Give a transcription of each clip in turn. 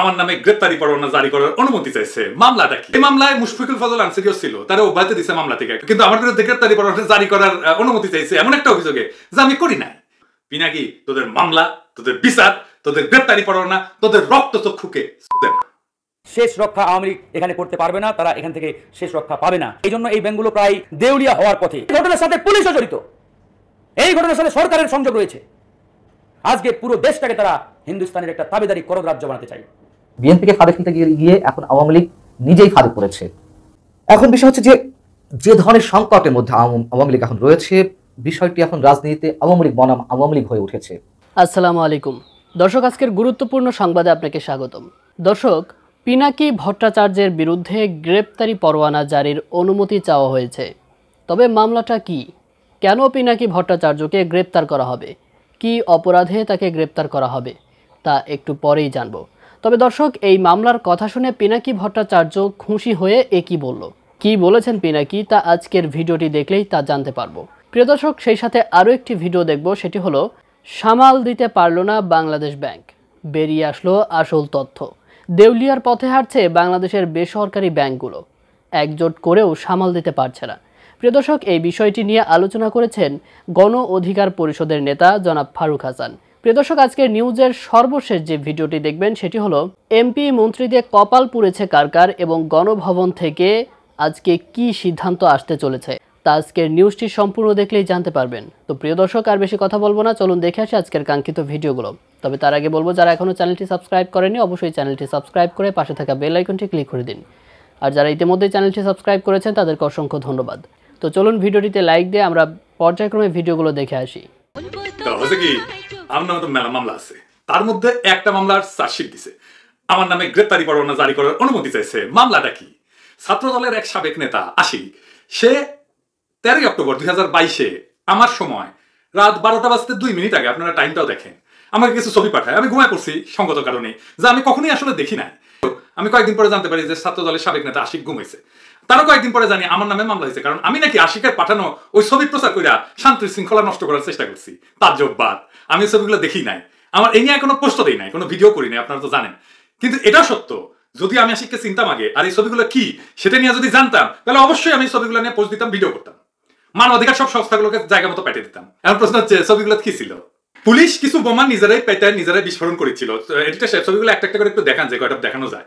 আমার নামে গ্রেপ্তারি পরোয়ানা জারি করার অনুমতি চাইছে মামলাটা কি এই মামলায় মুশফিকুল ফজল আনসারিও ছিল তারা অব্যাহতি দিছে মামলা থেকে কিন্তু আমার বিরুদ্ধে গ্রেপ্তারি পরোয়ানা জারি করার অনুমতি চাইছে এমন একটা অভিযোগে যা আমি করি নাই পিনাকি তোদের মামলা তোদের বিচার তোদের গ্রেপ্তারি পরোয়ানা তোদের রক্ত চক্ষুকে শেষ রক্ষা আওয়ামী লীগ এখানে করতে পারবে না তারা এখান থেকে শেষ রক্ষা পাবে না এই জন্য এই ব্যাংকগুলো প্রায় দেউলিয়া হওয়ার পথে ঘটনার সাথে পুলিশও জড়িত এই ঘটনার সাথে সরকারের সংযোগ রয়েছে আজকে পুরো দেশটাকে তারা হিন্দুস্তানের একটা তাবেদারি করদ রাজ্য বানাতে চাই বিএনপিকে ফাঁদে ফেলতে গিয়ে এখন আওয়ামী লীগ নিজেই ফাঁদে পড়েছে এখন বিষয় হচ্ছে যে যে ধরনের সংকটের মধ্যে আওয়ামী লীগ এখন রয়েছে বিষয়টি এখন রাজনীতিতে আওয়ামী লীগ বনাম আওয়ামী লীগ হয়ে উঠেছে আসসালামু আলাইকুম দর্শক আজকের গুরুত্বপূর্ণ সংবাদে আপনাকে স্বাগতম দর্শক পিনাকি ভট্টাচার্যের বিরুদ্ধে গ্রেপ্তারি পরোয়ানা জারির অনুমতি চাওয়া হয়েছে তবে মামলাটা কি কেন পিনাকি ভট্টাচার্যকে গ্রেপ্তার করা হবে কি অপরাধে তাকে গ্রেপ্তার করা হবে তা একটু পরেই জানব তবে দর্শক এই মামলার কথা শুনে পিনাকি ভট্টাচার্য খুশি হয়ে একই বলল কি বলেছেন পিনাকি তা আজকের ভিডিওটি দেখলেই তা জানতে পারবো প্রিয় দর্শক সেই সাথে আরও একটি ভিডিও দেখব সেটি হলো সামাল দিতে পারল না বাংলাদেশ ব্যাংক বেরিয়ে আসলো আসল তথ্য দেউলিয়ার পথে হাঁটছে বাংলাদেশের বেসরকারি ব্যাংকগুলো একজোট করেও সামাল দিতে পারছে না প্রিয় দর্শক এই বিষয়টি নিয়ে আলোচনা করেছেন গণ অধিকার পরিষদের নেতা জনাব ফারুক হাসান প্রিয় দর্শক আজকের নিউজের সর্বশেষ যে ভিডিওটি দেখবেন সেটি হলো এমপি মন্ত্রীদের কপাল পুড়েছে কারকার এবং গণভবন থেকে আজকে কি সিদ্ধান্ত আসতে চলেছে তা আজকের নিউজটি সম্পূর্ণ দেখলেই জানতে পারবেন তো প্রিয় দর্শক আর বেশি কথা বলবো না চলুন দেখে আসি আজকের কাঙ্ক্ষিত ভিডিওগুলো তবে তার আগে বলবো যারা এখনও চ্যানেলটি সাবস্ক্রাইব করেনি অবশ্যই চ্যানেলটি সাবস্ক্রাইব করে পাশে থাকা বেল আইকনটি ক্লিক করে দিন আর যারা ইতিমধ্যে চ্যানেলটি সাবস্ক্রাইব করেছেন তাদেরকে অসংখ্য ধন্যবাদ তো চলুন ভিডিওটিতে লাইক দিয়ে আমরা পর্যায়ক্রমে ভিডিওগুলো দেখে আসি তার মধ্যে একটা মামলার দিছে আমার নামে গ্রেপ্তারি পরোয়ানা জারি করার অনুমতি চাইছে মামলাটা কি ছাত্র দলের এক সাবেক নেতা সে তেরোই অক্টোবর দুই হাজার বাইশে আমার সময় রাত বারোটা বাজতে দুই মিনিট আগে আপনারা টাইমটাও দেখেন আমাকে কিছু ছবি পাঠায় আমি ঘুমায় পড়ছি সঙ্গত কারণে যা আমি কখনোই আসলে দেখি না আমি কয়েকদিন পরে জানতে পারি যে ছাত্র দলের সাবেক নেতা আশিক ঘুমাইছে তারও কয়েকদিন পরে জানি আমার নামে মামলা হয়েছে কারণ আমি নাকি আশিকের পাঠানো ওই ছবি প্রচার করিয়া শান্তির শৃঙ্খলা নষ্ট করার চেষ্টা করছি তার বাদ আমি ছবিগুলো দেখি নাই আমার এই নিয়ে কোনো পোস্ট দেই নাই কোনো ভিডিও করি নাই আপনারা তো জানেন কিন্তু এটা সত্য যদি আমি আশিককে চিনতাম আগে আর এই ছবিগুলো কি সেটা নিয়ে যদি জানতাম তাহলে অবশ্যই আমি ছবিগুলো নিয়ে পোস্ট দিতাম ভিডিও করতাম মান অধিকার সব সংস্থাগুলোকে জায়গা মতো পেটে দিতাম এখন প্রশ্ন হচ্ছে ছবিগুলো কি ছিল পুলিশ কিছু বোমা নিজেরাই পেটে নিজেরাই বিস্ফোরণ করেছিল এডিটার সাহেব ছবিগুলো একটা একটা করে একটু দেখান যে কয়টা দেখানো যায়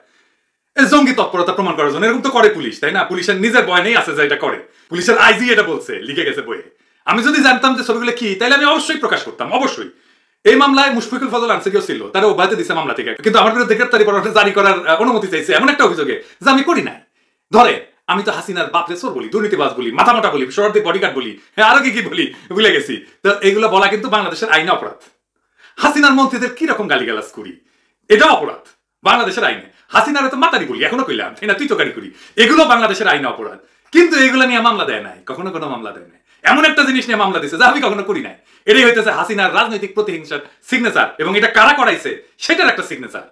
জঙ্গি তৎপরতা প্রমাণ করার জন্য এরকম তো করে পুলিশ তাই না পুলিশের নিজের বয় নেই আছে যে এটা করে পুলিশের আইজি এটা বলছে লিখে গেছে বইয়ে আমি যদি জানতাম যে ছবিগুলো কি তাহলে আমি অবশ্যই প্রকাশ করতাম অবশ্যই এই মামলায় মুশফিকুল ফজল আনসারিও ছিল তারা অব্যাহতি দিছে মামলা থেকে কিন্তু আমার বিরুদ্ধে গ্রেপ্তারি পরোয়ানা জারি করার অনুমতি চাইছে এমন একটা অভিযোগে যে আমি করি নাই ধরে আমি তো হাসিনার বাপরে চোর বলি দুর্নীতিবাজ বলি মাথা মাথা বলি সরদি বডিগার্ড বলি হ্যাঁ আরো কি কি বলি ভুলে গেছি তো এগুলো বলা কিন্তু বাংলাদেশের আইনে অপরাধ হাসিনার মন্ত্রীদের কিরকম গালিগালাজ করি এটাও অপরাধ বাংলাদেশের আইনে হাসিনারে তো মাতারি বলি এখনো কইলাম তাই না তুই তো গাড়ি করি এগুলো বাংলাদেশের আইন অপরাধ কিন্তু এগুলো নিয়ে মামলা দেয় নাই কখনো কোনো মামলা দেয় নাই এমন একটা জিনিস নিয়ে মামলা দিছে যা আমি কখনো করি নাই এটাই হইতেছে হাসিনার রাজনৈতিক প্রতিহিংসার সিগনেচার এবং এটা কারা করাইছে সেটার একটা সিগনেচার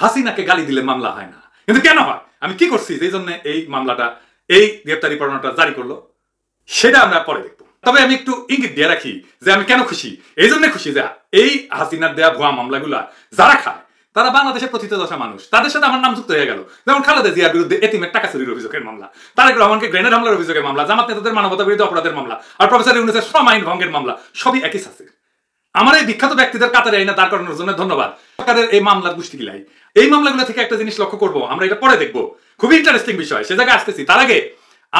হাসিনাকে গালি দিলে মামলা হয় না কিন্তু কেন হয় আমি কি করছি এই জন্য এই মামলাটা এই গ্রেপ্তারি পরোয়ানাটা জারি করলো সেটা আমরা পরে দেখব তবে আমি একটু ইঙ্গিত দিয়ে রাখি যে আমি কেন খুশি এই জন্য খুশি যে এই হাসিনার দেয়া ভুয়া মামলাগুলা যারা খায় তারা বাংলাদেশের প্রথিত দশা মানুষ তাদের সাথে আমার নাম যুক্ত হয়ে গেল যেমন খালেদা জিয়ার বিরুদ্ধে এতিমের টাকা চুরির অভিযোগের মামলা তারেক রহমানকে গ্রেনেড হামলার অভিযোগের মামলা জামাত নেতাদের মানবতা বিরুদ্ধে অপরাধের মামলা আর প্রফেসর ইউনুসের শ্রম আইন ভঙ্গের মামলা সবই একই সাথে আমার এই বিখ্যাত ব্যক্তিদের কাতারে আইনা দাঁড় করানোর জন্য ধন্যবাদ সরকারের এই মামলার গোষ্ঠী গিলাই এই মামলাগুলো থেকে একটা জিনিস লক্ষ্য করবো আমরা এটা পরে দেখবো খুবই ইন্টারেস্টিং বিষয় সে জায়গায় আসতেছি তার আগে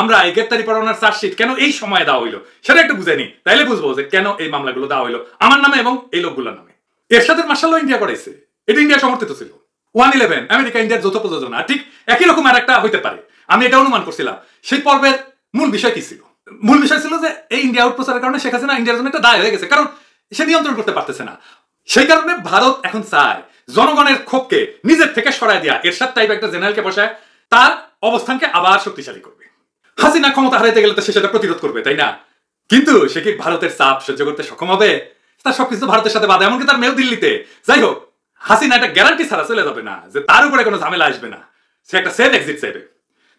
আমরা এই গ্রেপ্তারি পরোয়ানার চার্জশিট কেন এই সময়ে দেওয়া হইলো সেটা একটু বুঝে নি তাইলে বুঝবো যে কেন এই মামলাগুলো দেওয়া হইলো আমার নামে এবং এই লোকগুলোর নামে এর সাথে মার্শাল ইন্ডিয়া করেছে এটা ইন্ডিয়া সমর্থিত ছিল ওয়ান ইলেভেন আমেরিকা ইন্ডিয়ার যৌথ প্রযোজনা ঠিক একই রকম আর একটা হইতে পারে আমি এটা অনুমান করছিলাম সেই পর্বের মূল বিষয় কি ছিল মূল বিষয় ছিল যে এই ইন্ডিয়া আউট প্রচারের কারণে শেখ হাসিনা ইন্ডিয়ার জন্য একটা দায় হয়ে গেছে কারণ সে নিয়ন্ত্রণ করতে পারতেছে না সেই কারণে ভারত এখন চায় জনগণের ক্ষোভকে নিজের থেকে সরায় দেয়া এরশাদ টাইপ একটা জেনারেলকে বসায় তার অবস্থানকে আবার শক্তিশালী করবে হাসিনা ক্ষমতা হারাইতে গেলে তো সে সেটা প্রতিরোধ করবে তাই না কিন্তু সে কি ভারতের চাপ সহ্য করতে সক্ষম হবে তার সবকিছু ভারতের সাথে বাদে এমনকি তার মেয়েও দিল্লিতে যাই হোক হাসিনা একটা গ্যারান্টি ছাড়া চলে যাবে না যে তার উপরে কোনো ঝামেলা আসবে না সে একটা সেফ এক্সিট চাইবে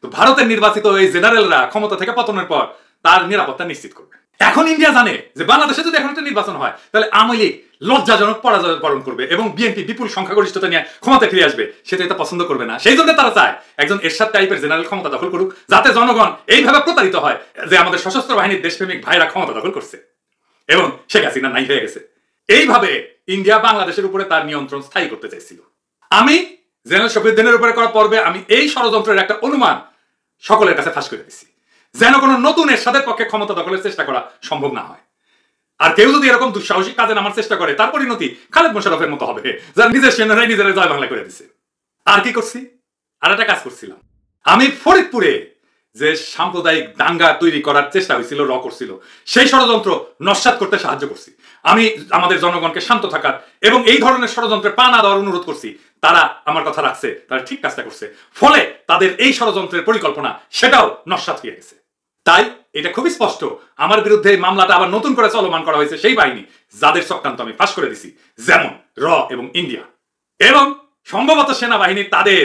তো ভারতের নির্বাচিত এই জেনারেলরা ক্ষমতা থেকে পতনের পর তার নিরাপত্তা নিশ্চিত করবে এখন ইন্ডিয়া জানে যে বাংলাদেশে যদি এখন একটা নির্বাচন হয় তাহলে আওয়ামী লীগ লজ্জাজনক পরাজয় বরণ করবে এবং বিএনপি বিপুল সংখ্যাগরিষ্ঠতা নিয়ে ক্ষমতা ফিরে আসবে সেটা এটা পছন্দ করবে না সেই জন্য তারা চায় একজন এরশাদ টাইপের জেনারেল ক্ষমতা দখল করুক যাতে জনগণ এইভাবে প্রতারিত হয় যে আমাদের সশস্ত্র বাহিনীর দেশপ্রেমিক ভাইরা ক্ষমতা দখল করছে এবং শেখ হাসিনা নাই হয়ে গেছে এইভাবে ইন্ডিয়া বাংলাদেশের উপরে তার নিয়ন্ত্রণ স্থায়ী করতে চাইছিল আমি জেনারেল শফিউদ্দিনের উপরে করা পর্বে আমি এই ষড়যন্ত্রের একটা অনুমান সকলের কাছে ফাঁস করে দিচ্ছি যেন কোনো নতুন এরশাদের পক্ষে ক্ষমতা দখলের চেষ্টা করা সম্ভব না হয় আর কেউ যদি এরকম দুঃসাহসিক কাজে নামার চেষ্টা করে তার পরিণতি খালেদ মোশারফের মতো হবে যার নিজের সেনারাই নিজেরা জয় বাংলা করে দিছে আর কি করছি আর একটা কাজ করছিলাম আমি ফরিদপুরে যে সাম্প্রদায়িক দাঙ্গা তৈরি করার চেষ্টা হয়েছিল র করছিল সেই ষড়যন্ত্র নস্বাত করতে সাহায্য করছি আমি আমাদের জনগণকে শান্ত থাকার এবং এই ধরনের ষড়যন্ত্রে পা না দেওয়ার অনুরোধ করছি তারা আমার কথা রাখছে তারা ঠিক কাজটা করছে ফলে তাদের এই ষড়যন্ত্রের পরিকল্পনা সেটাও নস্বাত হয়ে গেছে তাই এটা খুবই স্পষ্ট আমার বিরুদ্ধে এই মামলাটা আবার নতুন করে চলমান করা হয়েছে সেই বাহিনী যাদের চক্রান্ত আমি ফাঁস করে দিছি যেমন র এবং ইন্ডিয়া এবং সম্ভবত সেনাবাহিনী তাদের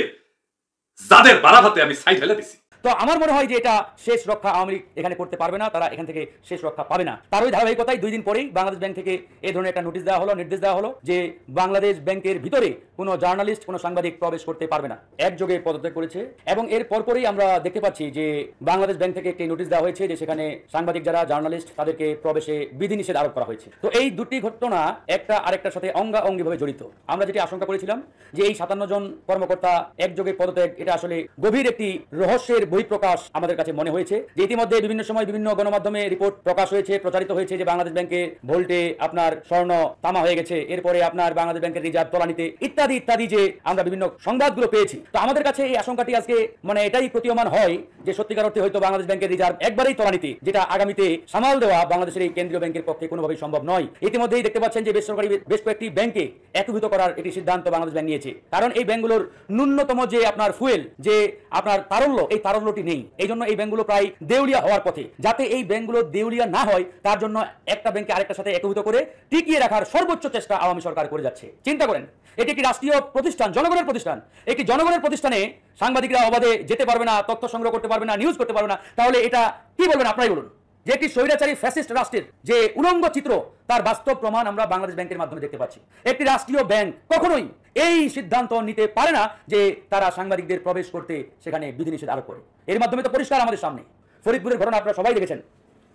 যাদের বাড়াভাতে আমি সাইড ফেলে দিছি তো আমার মনে হয় যে এটা শেষ রক্ষা আওয়ামী লীগ এখানে করতে পারবে না তারা এখান থেকে শেষ রক্ষা পাবে না তার ওই ধারাবাহিকতায় দুই দিন পরেই বাংলাদেশ ব্যাংক থেকে এই ধরনের একটা নোটিশ দেওয়া হলো নির্দেশ দেওয়া হলো যে বাংলাদেশ ব্যাংকের ভিতরে কোনো জার্নালিস্ট কোনো সাংবাদিক প্রবেশ করতে পারবে না একযোগে পদত্যাগ করেছে এবং এর পরপরই আমরা দেখতে পাচ্ছি যে বাংলাদেশ ব্যাংক থেকে একটি নোটিশ দেওয়া হয়েছে যে সেখানে সাংবাদিক যারা জার্নালিস্ট তাদেরকে প্রবেশে বিধিনিষেধ আরোপ করা হয়েছে তো এই দুটি ঘটনা একটা আরেকটার সাথে অঙ্গাঅঙ্গিভাবে জড়িত আমরা যেটি আশঙ্কা করেছিলাম যে এই সাতান্ন জন কর্মকর্তা একযোগে পদত্যাগ এটা আসলে গভীর একটি রহস্যের বহিঃপ্রকাশ আমাদের কাছে মনে হয়েছে যে ইতিমধ্যে বিভিন্ন সময় বিভিন্ন গণমাধ্যমে রিপোর্ট প্রকাশ হয়েছে প্রচারিত হয়েছে যে বাংলাদেশ ব্যাংকে ভোল্টে আপনার স্বর্ণ তামা হয়ে গেছে এরপরে আপনার বাংলাদেশ ব্যাংকের রিজার্ভ তলানিতে ইত্যাদি ইত্যাদি যে আমরা বিভিন্ন সংবাদগুলো পেয়েছি তো আমাদের কাছে এই আশঙ্কাটি আজকে মানে এটাই প্রতীয়মান হয় যে সত্যিকার অর্থে হয়তো বাংলাদেশ ব্যাংকের রিজার্ভ একবারেই তলানিতে যেটা আগামীতে সামাল দেওয়া বাংলাদেশের এই কেন্দ্রীয় ব্যাংকের পক্ষে কোনোভাবেই সম্ভব নয় ইতিমধ্যেই দেখতে পাচ্ছেন যে বেসরকারি বেশ কয়েকটি ব্যাংকে একীভূত করার একটি সিদ্ধান্ত বাংলাদেশ ব্যাংক নিয়েছে কারণ এই ব্যাংকগুলোর ন্যূনতম যে আপনার ফুয়েল যে আপনার তারল্য এই তারল্য ব্যবস্থাগুলোটি নেই এই জন্য এই ব্যাংকগুলো প্রায় দেউলিয়া হওয়ার পথে যাতে এই ব্যাংকগুলো দেউলিয়া না হয় তার জন্য একটা ব্যাংকে আরেকটার সাথে একভূত করে টিকিয়ে রাখার সর্বোচ্চ চেষ্টা আওয়ামী সরকার করে যাচ্ছে চিন্তা করেন এটি একটি রাষ্ট্রীয় প্রতিষ্ঠান জনগণের প্রতিষ্ঠান একটি জনগণের প্রতিষ্ঠানে সাংবাদিকরা অবাধে যেতে পারবে না তথ্য সংগ্রহ করতে পারবে না নিউজ করতে পারবে না তাহলে এটা কি বলবেন আপনারাই বলুন যে একটি স্বৈরাচারী ফ্যাসিস্ট রাষ্ট্রের যে উলঙ্গ চিত্র তার বাস্তব প্রমাণ আমরা বাংলাদেশ ব্যাংকের মাধ্যমে দেখতে পাচ্ছি একটি রাষ্ট্রীয় ব্যাংক কখনোই এই সিদ্ধান্ত নিতে পারে না যে তারা সাংবাদিকদের প্রবেশ করতে সেখানে বিধিনিষেধ আরোপ করে এর মাধ্যমে তো পরিষ্কার আমাদের সামনে ফরিদপুরের ঘটনা আপনারা সবাই দেখেছেন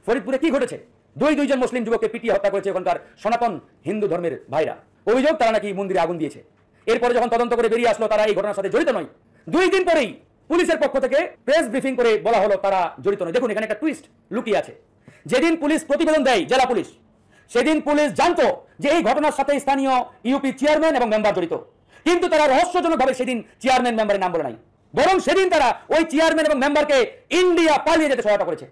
ফরিদপুরে কি ঘটেছে দুই দুইজন মুসলিম যুবককে পিটিয়ে হত্যা করেছে ওখানকার সনাতন হিন্দু ধর্মের ভাইরা অভিযোগ তারা নাকি মন্দিরে আগুন দিয়েছে এরপরে যখন তদন্ত করে বেরিয়ে আসলো তারা এই ঘটনার সাথে জড়িত নয় দুই দিন পরেই পুলিশের পক্ষ থেকে প্রেস ব্রিফিং করে বলা হলো তারা জড়িত নয় দেখুন এখানে একটা টুইস্ট লুকিয়ে আছে যেদিন পুলিশ প্রতিবেদন দেয় জেলা পুলিশ সেদিন পুলিশ জানতো যে এই ঘটনার সাথে স্থানীয় ইউপি চেয়ারম্যান এবং মেম্বার জড়িত কিন্তু তারা রহস্যজনকভাবে সেদিন চেয়ারম্যান মেম্বারের নাম বলে নাই বরং সেদিন তারা ওই চেয়ারম্যান এবং মেম্বারকে ইন্ডিয়া পালিয়ে যেতে সহায়তা করেছে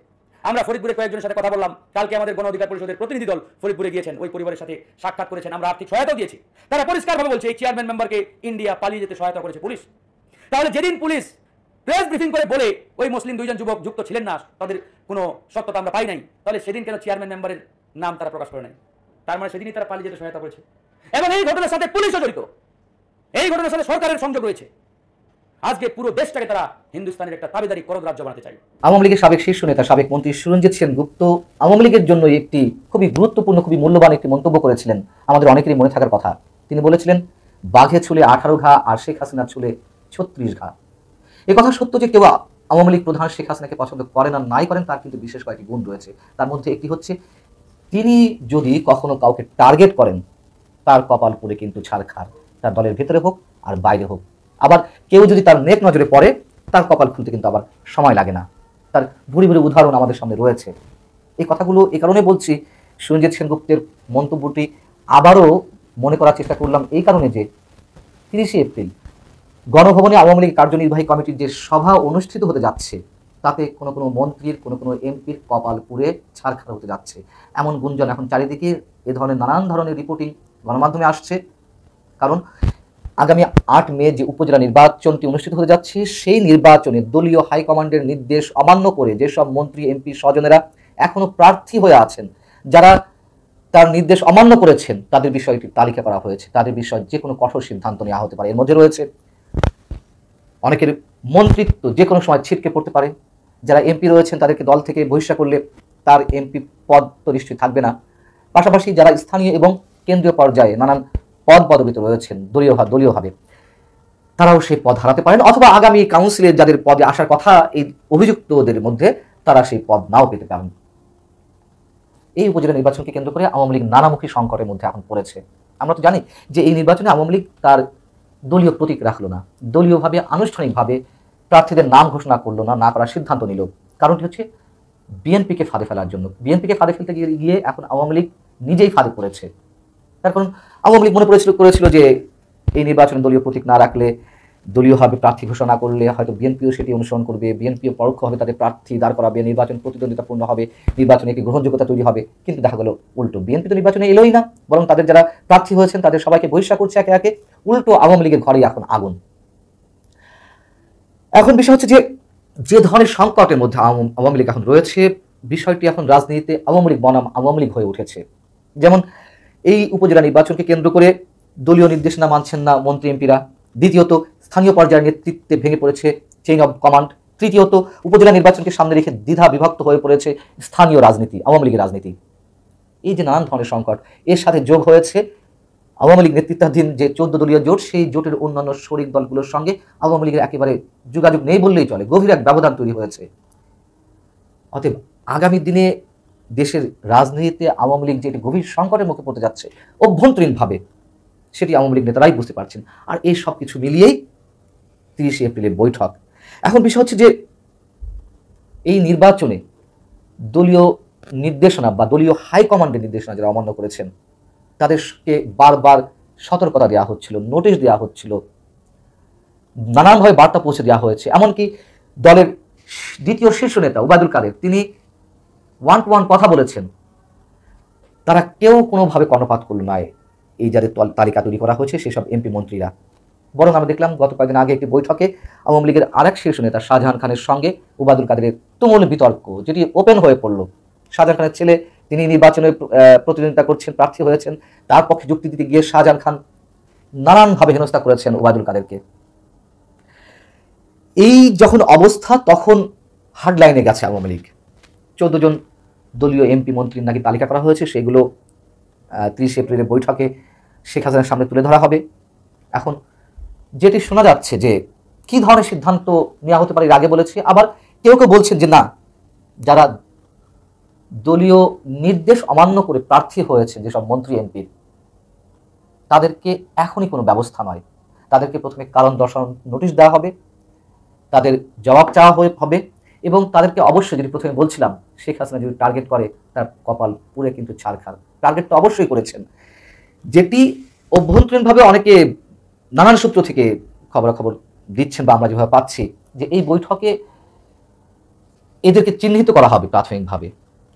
আমরা ফরিদপুরে কয়েকজনের সাথে কথা বললাম কালকে আমাদের গণ অধিকার পরিষদের প্রতিনিধি দল ফরিদপুরে গিয়েছেন ওই পরিবারের সাথে সাক্ষাৎ করেছেন আমরা আর্থিক সহায়তা দিয়েছি তারা পরিষ্কারভাবে বলছে এই চেয়ারম্যান মেম্বারকে ইন্ডিয়া পালিয়ে যেতে সহায়তা করেছে পুলিশ তাহলে যেদিন পুলিশ প্রেস ব্রিফিং করে বলে ওই মুসলিম দুইজন যুবক যুক্ত ছিলেন না তাদের কোনো সত্যতা আমরা পাই নাই তাহলে সেদিন কেন চেয়ারম্যান মেম্বারের নাম তারা প্রকাশ করে নাই তার মানে সেদিনই তারা পালিয়ে যেতে সহায়তা করেছে এবং এই ঘটনার সাথে পুলিশও জড়িত এই ঘটনার সাথে সরকারের সংযোগ রয়েছে আজকে পুরো দেশটাকে তারা হিন্দুস্তানের একটা দাবিদারি করদ রাজ্য বানাতে চাই আওয়ামী লীগের সাবেক শীর্ষ নেতা সাবেক মন্ত্রী সুরঞ্জিৎ সেন গুপ্ত আওয়ামী লীগের জন্য একটি খুবই গুরুত্বপূর্ণ খুবই মূল্যবান একটি মন্তব্য করেছিলেন আমাদের অনেকেরই মনে থাকার কথা তিনি বলেছিলেন বাঘে ছুলে আঠারো ঘা আর শেখ হাসিনা ছুলে ছত্রিশ ঘা এ কথা সত্য যে কেউ আওয়ামী লীগ প্রধান শেখ হাসিনাকে পছন্দ করেন আর নাই করেন তার কিন্তু বিশেষ কয়েকটি গুণ রয়েছে তার মধ্যে একটি হচ্ছে তিনি যদি কখনো কাউকে টার্গেট করেন তার কপাল পরে কিন্তু ছাড়খার তার দলের ভেতরে হোক আর বাইরে হোক আবার কেউ যদি তার নেক নজরে পড়ে তার কপাল খুলতে কিন্তু আবার সময় লাগে না তার ভুরি ভুরি উদাহরণ আমাদের সামনে রয়েছে এই কথাগুলো এ কারণে বলছি সুরঞ্জিত সেনগুপ্তের মন্তব্যটি আবারও মনে করার চেষ্টা করলাম এই কারণে যে তিরিশে এপ্রিল গণভবনে আওয়ামী লীগ কার্যনির্বাহী কমিটির যে সভা অনুষ্ঠিত হতে যাচ্ছে তাতে কোনো কোনো মন্ত্রীর কোনো কোনো এমপির কপাল পুড়ে ছাড়খাড় হতে যাচ্ছে এমন গুঞ্জন এখন চারিদিকে এ ধরনের নানান ধরনের রিপোর্টিং গণমাধ্যমে আসছে কারণ আগামী আট মে যে উপজেলা নির্বাচনটি অনুষ্ঠিত হতে যাচ্ছে সেই নির্বাচনে দলীয় হাইকমান্ডের নির্দেশ অমান্য করে যেসব মন্ত্রী এমপি স্বজনেরা এখনও প্রার্থী হয়ে আছেন যারা তার নির্দেশ অমান্য করেছেন তাদের বিষয়টি তালিকা করা হয়েছে তাদের বিষয়ে যে কোনো কঠোর সিদ্ধান্ত নেওয়া হতে পারে এর মধ্যে রয়েছে অনেকের মন্ত্রিত্ব যে কোনো সময় ছিটকে পড়তে পারে যারা এমপি রয়েছেন তাদেরকে দল থেকে বহিষ্কার করলে তার এমপি পদ তো নিশ্চয়ই থাকবে না পাশাপাশি যারা স্থানীয় এবং কেন্দ্রীয় পর্যায়ে নানান পদ পদবিত রয়েছেন দলীয় দলীয়ভাবে তারাও সেই পদ হারাতে পারেন অথবা আগামী কাউন্সিলে যাদের পদে আসার কথা এই অভিযুক্তদের মধ্যে তারা সেই পদ নাও পেতে পারেন এই উপজেলা নির্বাচনকে কেন্দ্র করে আওয়ামী লীগ নানামুখী সংকটের মধ্যে এখন পড়েছে আমরা তো জানি যে এই নির্বাচনে আওয়ামী লীগ তার দলীয় প্রতীক রাখলো না দলীয়ভাবে আনুষ্ঠানিকভাবে প্রার্থীদের নাম ঘোষণা করলো না না করার সিদ্ধান্ত নিল কারণটি হচ্ছে বিএনপিকে ফাঁদে ফেলার জন্য বিএনপিকে ফাঁদে ফেলতে গিয়ে গিয়ে এখন আওয়ামী লীগ নিজেই ফাঁদে পড়েছে তার কারণ আওয়ামী লীগ মনে করেছিল করেছিল যে এই নির্বাচনে দলীয় প্রতীক না রাখলে দলীয়ভাবে প্রার্থী ঘোষণা করলে হয়তো বিএনপিও সেটি অনুসরণ করবে বিএনপিও পরোক্ষভাবে তাদের প্রার্থী দাঁড় করাবে নির্বাচন প্রতিদ্বন্দ্বিতাপূর্ণ হবে নির্বাচনে একটি গ্রহণযোগ্যতা তৈরি হবে কিন্তু দেখা গেল উল্টো বিএনপি তো নির্বাচনে এলোই না বরং তাদের যারা প্রার্থী হয়েছেন তাদের সবাইকে বহিষ্কার করছে একে একে উল্টো আওয়ামী লীগের ঘরেই এখন আগুন এখন বিষয় হচ্ছে যে যে ধরনের সংকটের মধ্যে আওয়ামী লীগ এখন রয়েছে বিষয়টি এখন রাজনীতিতে আওয়ামী লীগ বনাম আওয়ামী লীগ হয়ে উঠেছে যেমন এই উপজেলা নির্বাচনকে কেন্দ্র করে দলীয় নির্দেশনা মানছেন না মন্ত্রী এমপিরা দ্বিতীয়ত স্থানীয় পর্যায়ের নেতৃত্বে ভেঙে পড়েছে চেইন অব কমান্ড তৃতীয়ত উপজেলা নির্বাচনকে সামনে রেখে দ্বিধা বিভক্ত হয়ে পড়েছে স্থানীয় রাজনীতি আওয়ামী লীগের রাজনীতি এই যে নানান ধরনের সংকট এর সাথে যোগ হয়েছে আওয়ামী লীগ নেতৃত্বাধীন যে চোদ্দ দলীয় জোট সেই জোটের অন্যান্য শরিক দলগুলোর সঙ্গে আওয়ামী লীগের একেবারে যোগাযোগ নেই বললেই চলে গভীর এক ব্যবধান তৈরি হয়েছে অতএব আগামী দিনে দেশের রাজনীতিতে আওয়ামী লীগ যে একটি গভীর সংকটের মুখে পড়তে যাচ্ছে অভ্যন্তরীণভাবে সেটি আওয়ামী লীগ নেতারাই বুঝতে পারছেন আর এই সব কিছু মিলিয়েই তিরিশে এপ্রিলে বৈঠক এখন বিষয় হচ্ছে যে এই নির্বাচনে দলীয় নির্দেশনা বা দলীয় হাইকমান্ডের নির্দেশনা যারা অমান্য করেছেন তাদেরকে বারবার সতর্কতা দেওয়া হচ্ছিল নোটিশ দেওয়া হচ্ছিল নানানভাবে বার্তা পৌঁছে দেওয়া হয়েছে এমনকি দলের দ্বিতীয় শীর্ষ নেতা ওবায়দুল কাদের তিনি ওয়ান টু ওয়ান কথা বলেছেন তারা কেউ কোনোভাবে কর্ণপাত করল না এই যাদের তালিকা তৈরি করা হয়েছে সেসব এমপি মন্ত্রীরা বরং আমরা দেখলাম গত কয়েকদিন আগে একটি বৈঠকে আওয়ামী লীগের আরেক শীর্ষ নেতা শাহজাহান খানের সঙ্গে উবাদুল কাদেরের তুমুল বিতর্ক যেটি ওপেন হয়ে পড়ল শাহজাহান খানের ছেলে তিনি নির্বাচনে প্রতিদ্বন্দ্বিতা করছেন প্রার্থী হয়েছেন তার পক্ষে যুক্তি দিতে গিয়ে শাহজাহান খান নানানভাবে হেনস্থা করেছেন উবাদুল কাদেরকে এই যখন অবস্থা তখন হার্ডলাইনে গেছে আওয়ামী লীগ চোদ্দ জন দলীয় এমপি মন্ত্রীর নাকি তালিকা করা হয়েছে সেগুলো তিরিশে এপ্রিলের বৈঠকে শেখ হাসিনার সামনে তুলে ধরা হবে এখন যেটি শোনা যাচ্ছে যে কি ধরনের সিদ্ধান্ত নেওয়া হতে পারে আগে বলেছি আবার কেউ কেউ বলছেন যে না যারা দলীয় নির্দেশ অমান্য করে প্রার্থী হয়েছে যেসব মন্ত্রী এমপির তাদেরকে এখনই কোনো ব্যবস্থা নয় তাদেরকে প্রথমে কারণ দর্শন নোটিশ দেওয়া হবে তাদের জবাব চাওয়া হয়ে হবে এবং তাদেরকে অবশ্যই যদি প্রথমে বলছিলাম শেখ হাসিনা যদি টার্গেট করে তার কপাল পুরে কিন্তু ছাড়খার টার্গেট তো অবশ্যই করেছেন যেটি অভ্যন্তরীণভাবে অনেকে নানান সূত্র থেকে খবরাখবর দিচ্ছেন বা আমরা যেভাবে পাচ্ছি যে এই বৈঠকে এদেরকে চিহ্নিত করা হবে প্রাথমিকভাবে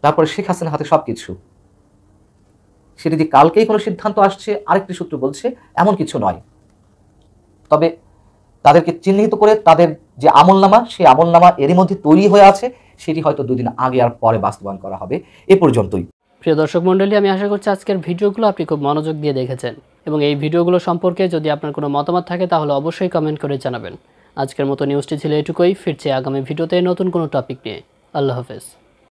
তারপরে শেখ হাসিনার হাতে সব কিছু সেটি যে কালকেই কোনো সিদ্ধান্ত আসছে আরেকটি সূত্র বলছে এমন কিছু নয় তবে তাদেরকে চিহ্নিত করে তাদের যে আমলনামা সেই আমলনামা এরই মধ্যে তৈরি হয়ে আছে সেটি হয়তো দুদিন আগে আর পরে বাস্তবায়ন করা হবে এ পর্যন্তই প্রিয় দর্শক মন্ডলী আমি আশা করছি আজকের ভিডিওগুলো আপনি খুব মনোযোগ দিয়ে দেখেছেন এবং এই ভিডিওগুলো সম্পর্কে যদি আপনার কোনো মতামত থাকে তাহলে অবশ্যই কমেন্ট করে জানাবেন আজকের মতো নিউজটি ছিল এটুকুই ফিরছে আগামী ভিডিওতে নতুন কোনো টপিক নিয়ে আল্লাহ হাফেজ